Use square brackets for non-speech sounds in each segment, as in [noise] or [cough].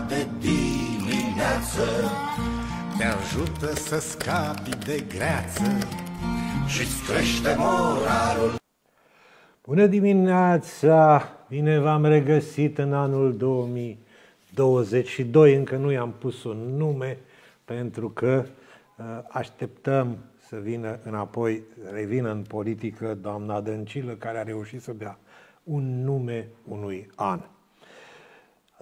de dimineață Te ajută să scapi de greață și crește moralul Bună dimineața! Bine v-am regăsit în anul 2022. Încă nu i-am pus un nume pentru că uh, așteptăm să vină înapoi, revină în politică doamna Dăncilă, care a reușit să dea un nume unui an.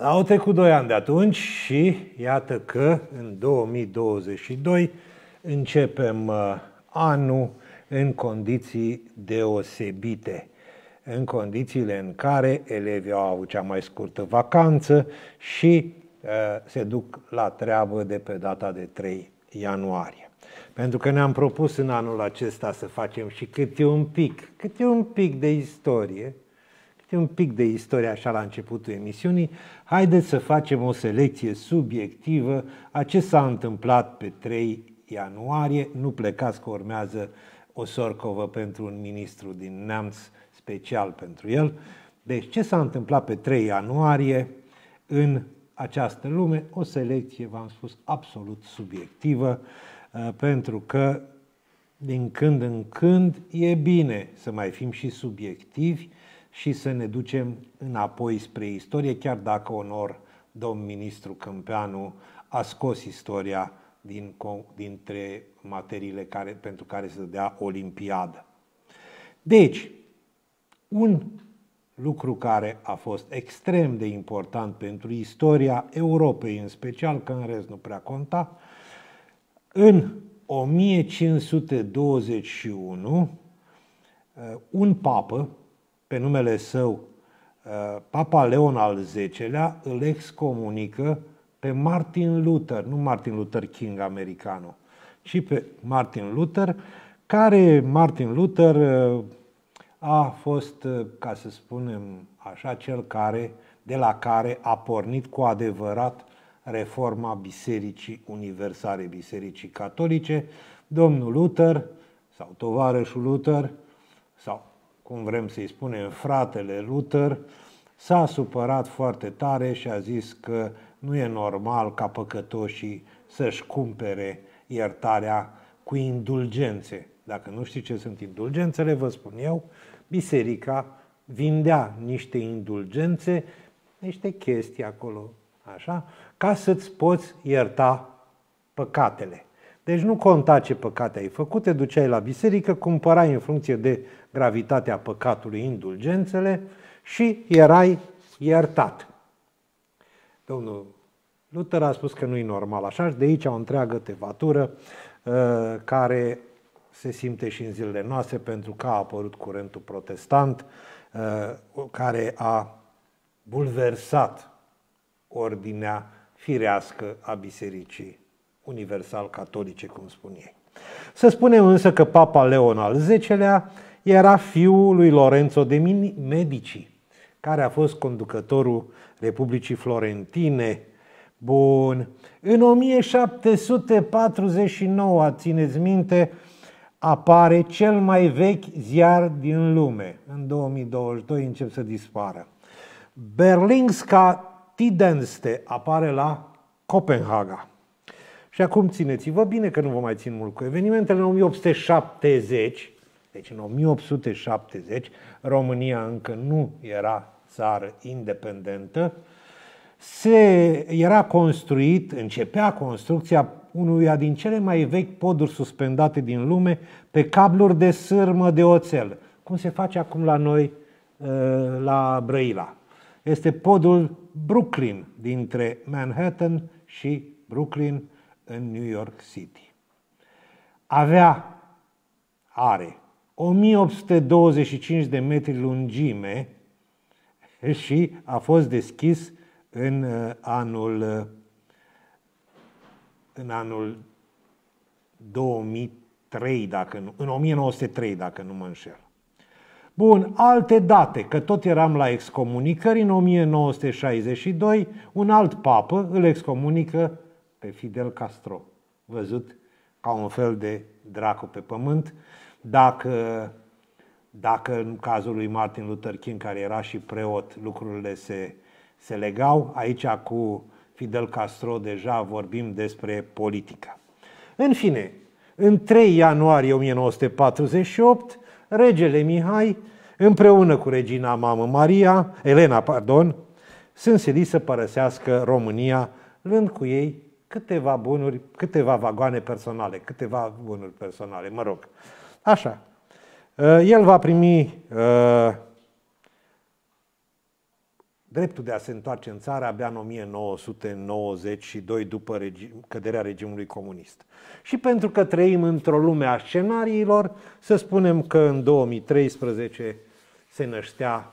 Au trecut doi ani de atunci și iată că în 2022 începem uh, anul în condiții deosebite, în condițiile în care elevii au avut cea mai scurtă vacanță și uh, se duc la treabă de pe data de 3 ianuarie. Pentru că ne-am propus în anul acesta să facem și câte un pic, câte un pic de istorie, E un pic de istorie așa la începutul emisiunii. Haideți să facem o selecție subiectivă a ce s-a întâmplat pe 3 ianuarie. Nu plecați că urmează o sorcovă pentru un ministru din Neamț special pentru el. Deci ce s-a întâmplat pe 3 ianuarie în această lume? O selecție, v-am spus, absolut subiectivă, uh, pentru că din când în când e bine să mai fim și subiectivi, și să ne ducem înapoi spre istorie, chiar dacă onor domn ministru Câmpeanu a scos istoria din, dintre materiile care, pentru care se dea Olimpiadă. Deci, un lucru care a fost extrem de important pentru istoria Europei în special, că în rest nu prea conta, în 1521, uh, un papă, pe numele său, uh, Papa Leon al X-lea îl excomunică pe Martin Luther, nu Martin Luther King americanul, ci pe Martin Luther, care Martin Luther uh, a fost, uh, ca să spunem așa, cel care, de la care a pornit cu adevărat reforma Bisericii Universale, Bisericii Catolice. Domnul Luther sau tovarășul Luther sau cum vrem să-i spunem, fratele Luther, s-a supărat foarte tare și a zis că nu e normal ca păcătoșii să-și cumpere iertarea cu indulgențe. Dacă nu știți ce sunt indulgențele, vă spun eu, biserica vindea niște indulgențe, niște chestii acolo, așa, ca să-ți poți ierta păcatele. Deci nu conta ce păcate ai făcut, te duceai la biserică, cumpărai în funcție de gravitatea păcatului indulgențele și erai iertat. Domnul Luther a spus că nu e normal așa și de aici o întreagă tevatură uh, care se simte și în zilele noastre pentru că a apărut curentul protestant uh, care a bulversat ordinea firească a bisericii universal-catolice, cum spun ei. Să spunem însă că Papa Leon al X-lea era fiul lui Lorenzo de Medici, care a fost conducătorul Republicii Florentine. Bun. În 1749, țineți minte, apare cel mai vechi ziar din lume. În 2022 încep să dispară. Berlingska Tidenste apare la Copenhaga. Și acum țineți-vă bine că nu vă mai țin mult cu evenimentele. În 1870, deci în 1870, România încă nu era țară independentă, se era construit, începea construcția unuia din cele mai vechi poduri suspendate din lume pe cabluri de sârmă de oțel, cum se face acum la noi uh, la Brăila. Este podul Brooklyn dintre Manhattan și Brooklyn, în New York City. Avea, are, 1825 de metri lungime [laughs] și a fost deschis în uh, anul, uh, în anul 2003, dacă nu, în 1903, dacă nu mă înșel. Bun, alte date, că tot eram la excomunicări, în 1962 un alt papă îl excomunică pe Fidel Castro, văzut ca un fel de dracu pe pământ. Dacă, dacă în cazul lui Martin Luther King, care era și preot, lucrurile se, se legau, aici cu Fidel Castro deja vorbim despre politică. În fine, în 3 ianuarie 1948, regele Mihai, împreună cu regina mamă Maria, Elena, pardon, sunt silit să părăsească România, lând cu ei câteva bunuri, câteva vagoane personale, câteva bunuri personale, mă rog. Așa. Uh, el va primi uh, dreptul de a se întoarce în țară abia în 1992, după regi- căderea regimului comunist. Și pentru că trăim într-o lume a scenariilor, să spunem că în 2013 se năștea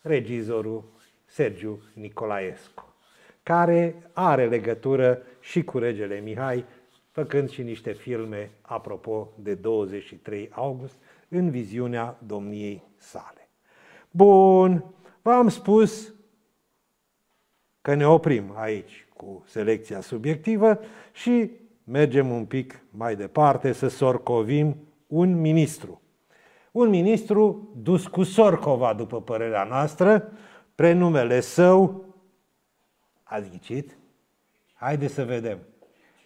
regizorul Sergiu Nicolaescu care are legătură și cu regele Mihai, făcând și niște filme apropo de 23 august în viziunea domniei sale. Bun, v-am spus că ne oprim aici cu selecția subiectivă și mergem un pic mai departe să sorcovim un ministru. Un ministru dus cu sorcova, după părerea noastră, prenumele său Ați ghicit? Haideți să vedem.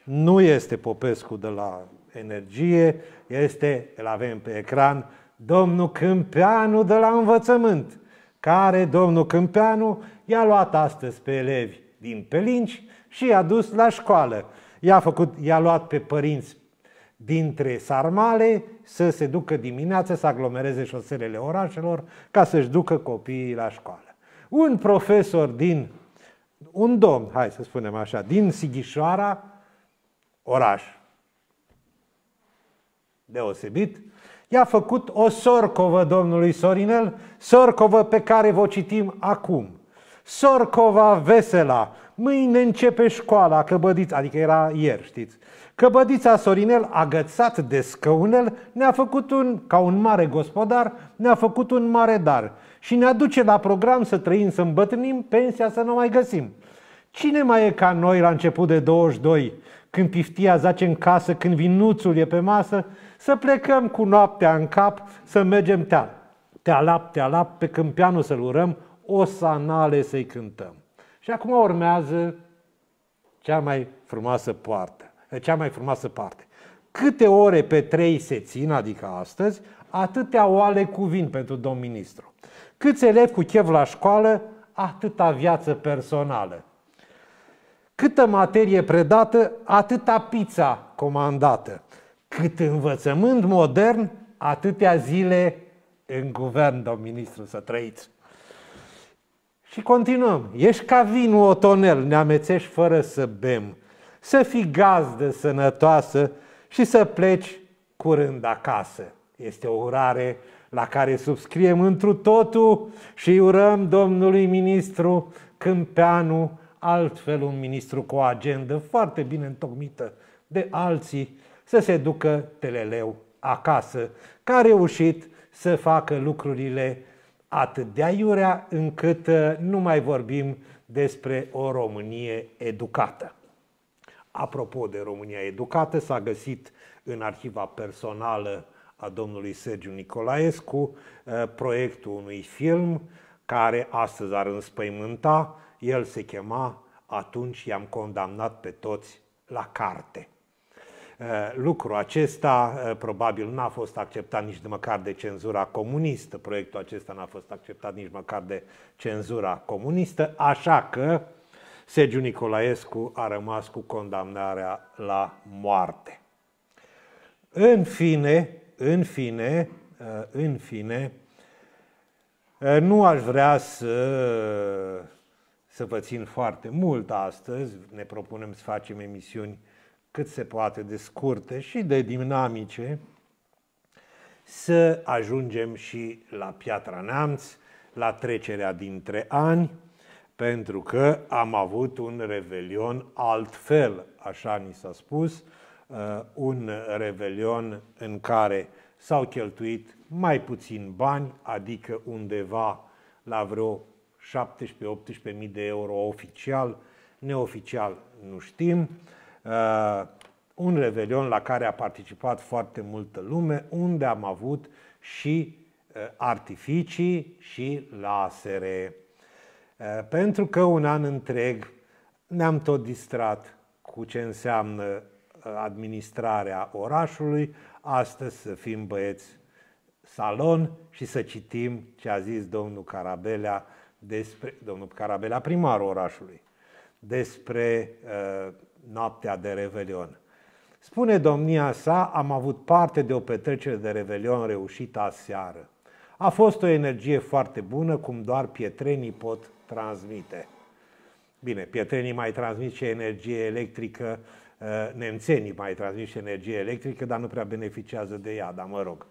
Nu este Popescu de la energie, este, îl avem pe ecran, domnul Câmpeanu de la învățământ, care domnul Câmpeanu i-a luat astăzi pe elevi din Pelinci și i-a dus la școală. I-a, făcut, i-a luat pe părinți dintre sarmale să se ducă dimineața, să aglomereze șoselele orașelor ca să-și ducă copiii la școală. Un profesor din un domn, hai să spunem așa, din Sighișoara, oraș deosebit, i-a făcut o sorcovă domnului Sorinel, sorcovă pe care vă citim acum. Sorcova vesela, mâine începe școala, căbădița, adică era ieri, știți. Căbădița Sorinel, agățat de scăunel, ne-a făcut un, ca un mare gospodar, ne-a făcut un mare dar și ne aduce la program să trăim, să îmbătrânim, pensia să nu mai găsim. Cine mai e ca noi la început de 22, când piftia zace în casă, când vinuțul e pe masă, să plecăm cu noaptea în cap, să mergem te-alap, te te pe câmpianul să-l urăm, o sanale să-i cântăm. Și acum urmează cea mai frumoasă poartă, eh, cea mai frumoasă parte. Câte ore pe trei se țin, adică astăzi, atâtea oale cuvin pentru domn ministru. Câți elevi cu chef la școală, atâta viață personală. Câtă materie predată, atâta pizza comandată. Cât învățământ modern, atâtea zile în guvern, domn ministru, să trăiți. Și continuăm. Ești ca vinul otonel, ne amețești fără să bem, să fii gazdă sănătoasă și să pleci curând acasă. Este o urare la care subscriem întru totul și urăm domnului ministru Câmpeanu, altfel un ministru cu o agendă foarte bine întocmită de alții, să se ducă teleleu acasă, că a reușit să facă lucrurile atât de aiurea încât uh, nu mai vorbim despre o Românie educată. Apropo de România educată, s-a găsit în arhiva personală a domnului Sergiu Nicolaescu uh, proiectul unui film care astăzi ar înspăimânta. El se chema Atunci i-am condamnat pe toți la carte. Eh, lucru acesta eh, probabil n-a fost acceptat nici de măcar de cenzura comunistă, proiectul acesta n-a fost acceptat nici măcar de cenzura comunistă, așa că Sergiu Nicolaescu a rămas cu condamnarea la moarte. În fine, în fine, eh, în fine, nu aș vrea să, să vă țin foarte mult astăzi, ne propunem să facem emisiuni cât se poate de scurte și de dinamice, să ajungem și la Piatra Neamț, la trecerea dintre ani, pentru că am avut un revelion altfel, așa ni s-a spus, uh, un revelion în care s-au cheltuit mai puțin bani, adică undeva la vreo 17-18.000 de euro oficial, neoficial nu știm, Uh, un revelion la care a participat foarte multă lume, unde am avut și uh, artificii și lasere. Uh, pentru că un an întreg ne-am tot distrat cu ce înseamnă uh, administrarea orașului, astăzi să fim băieți salon și să citim ce a zis domnul Carabelea despre, domnul Carabelea, primarul orașului, despre uh, noaptea de Revelion. Spune domnia sa, am avut parte de o petrecere de Revelion reușită aseară. A fost o energie foarte bună, cum doar pietrenii pot transmite. Bine, pietrenii mai transmit și energie electrică, uh, nemțenii mai transmit și energie electrică, dar nu prea beneficiază de ea, dar mă rog.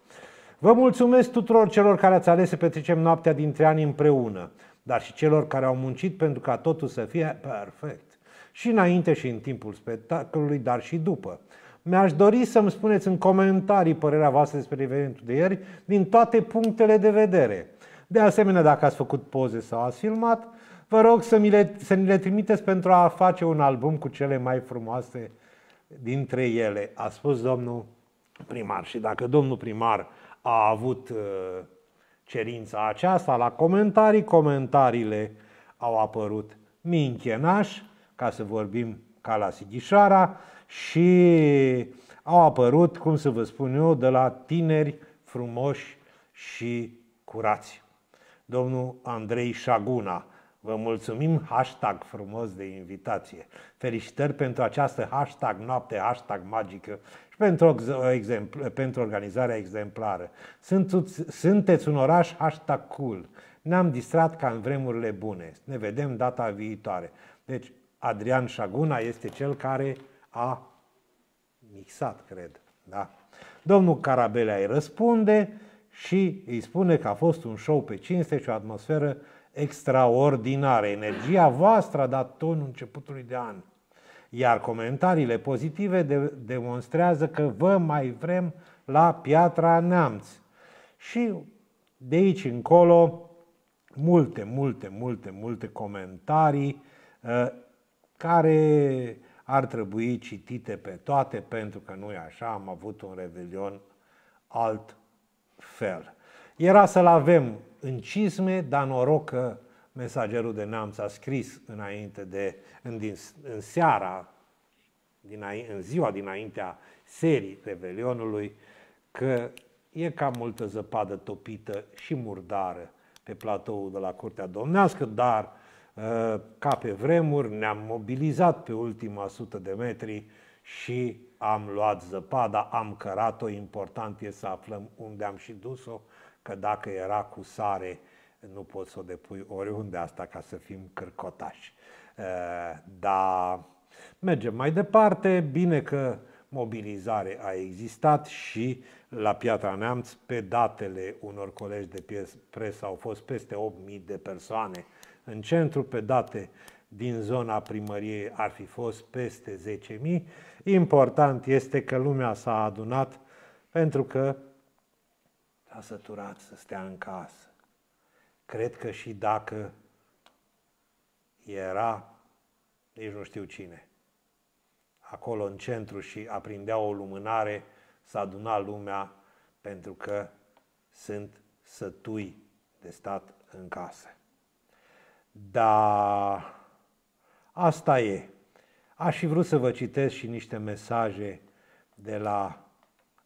Vă mulțumesc tuturor celor care ați ales să petrecem noaptea dintre ani împreună, dar și celor care au muncit pentru ca totul să fie perfect și înainte și în timpul spectacolului, dar și după. Mi-aș dori să-mi spuneți în comentarii părerea voastră despre evenimentul de ieri din toate punctele de vedere. De asemenea, dacă ați făcut poze sau ați filmat, vă rog să, mi le, să ni le trimiteți pentru a face un album cu cele mai frumoase dintre ele, a spus domnul primar. Și dacă domnul primar a avut uh, cerința aceasta la comentarii, comentariile au apărut minchenași, ca să vorbim ca la Sighișoara și au apărut, cum să vă spun eu, de la tineri frumoși și curați. Domnul Andrei Șaguna, vă mulțumim, hashtag frumos de invitație. Felicitări pentru această hashtag noapte, hashtag magică și pentru, exempl- pentru organizarea exemplară. sunteți un oraș hashtag cool. Ne-am distrat ca în vremurile bune. Ne vedem data viitoare. Deci, Adrian Șaguna este cel care a mixat, cred. Da? Domnul Carabelea îi răspunde și îi spune că a fost un show pe cinste și o atmosferă extraordinară. Energia voastră a dat tonul începutului de an. Iar comentariile pozitive de- demonstrează că vă mai vrem la Piatra Neamț. Și de aici încolo, multe, multe, multe, multe comentarii uh, care ar trebui citite pe toate, pentru că noi așa am avut un revelion alt fel. Era să-l avem în cizme, dar noroc că mesagerul de neamț a scris înainte de, în, din, în seara, din, în ziua dinaintea serii Revelionului, că e cam multă zăpadă topită și murdară pe platoul de la Curtea Domnească, dar Eh, ca pe vremuri ne-am mobilizat pe ultima sută de metri și am luat zăpada, am cărat-o. Important e să aflăm unde am și dus-o, că dacă era cu sare, nu poți să o depui oriunde asta ca să fim cărcotași. Eh, dar mergem mai departe. Bine că mobilizare a existat și la Piatra Neamț, pe datele unor colegi de presă au fost peste 8.000 de persoane în centru, pe date din zona primăriei, ar fi fost peste 10.000. Important este că lumea s-a adunat pentru că s-a săturat să stea în casă. Cred că și dacă era, nici nu știu cine, acolo în centru și aprindea o lumânare, s-a adunat lumea pentru că sunt sătui de stat în casă. Da, asta e. Aș fi vrut să vă citesc și niște mesaje de la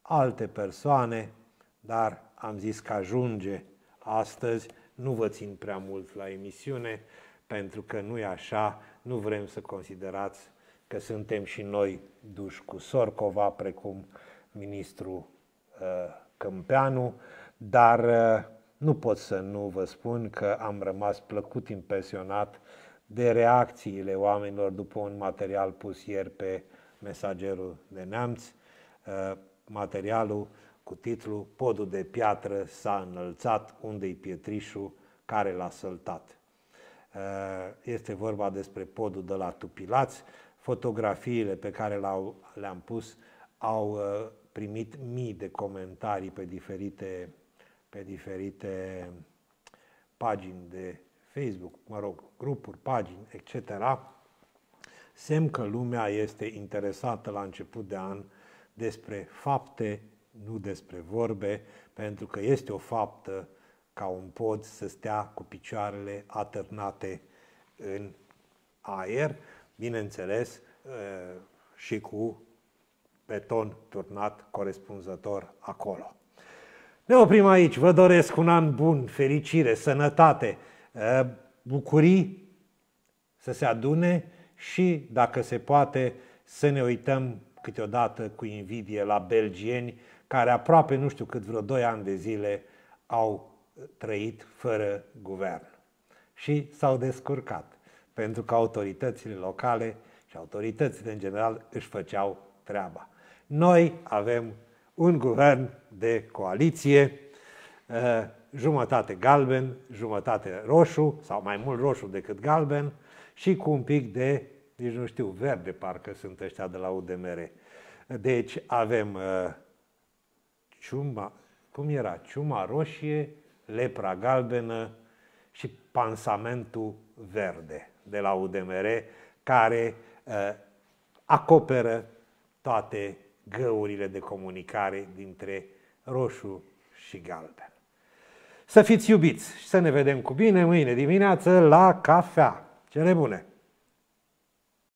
alte persoane, dar am zis că ajunge astăzi. Nu vă țin prea mult la emisiune, pentru că nu e așa, nu vrem să considerați că suntem și noi duși cu Sorcova, precum ministrul uh, Câmpeanu, dar uh, nu pot să nu vă spun că am rămas plăcut impresionat de reacțiile oamenilor după un material pus ieri pe mesagerul de neamț, uh, materialul cu titlul Podul de piatră s-a înălțat, unde-i pietrișul care l-a săltat. Uh, este vorba despre podul de la Tupilați, fotografiile pe care le-am pus au uh, primit mii de comentarii pe diferite pe diferite pagini de Facebook, mă rog, grupuri, pagini, etc., semn că lumea este interesată la început de an despre fapte, nu despre vorbe, pentru că este o faptă ca un pod să stea cu picioarele atârnate în aer, bineînțeles, eh, și cu beton turnat corespunzător acolo. Ne oprim aici, vă doresc un an bun, fericire, sănătate, bucurii să se adune și, dacă se poate, să ne uităm câteodată cu invidie la belgieni care aproape nu știu cât vreo 2 ani de zile au trăit fără guvern și s-au descurcat pentru că autoritățile locale și autoritățile în general își făceau treaba. Noi avem un guvern de coaliție, uh, jumătate galben, jumătate roșu, sau mai mult roșu decât galben, și cu un pic de, nici nu știu, verde parcă sunt ăștia de la UDMR. Deci avem uh, ciuma, cum era? Ciuma roșie, lepra galbenă și pansamentul verde de la UDMR, care uh, acoperă toate găurile de comunicare dintre roșu și galben. Să fiți iubiți și să ne vedem cu bine mâine dimineață la cafea. Cele bune!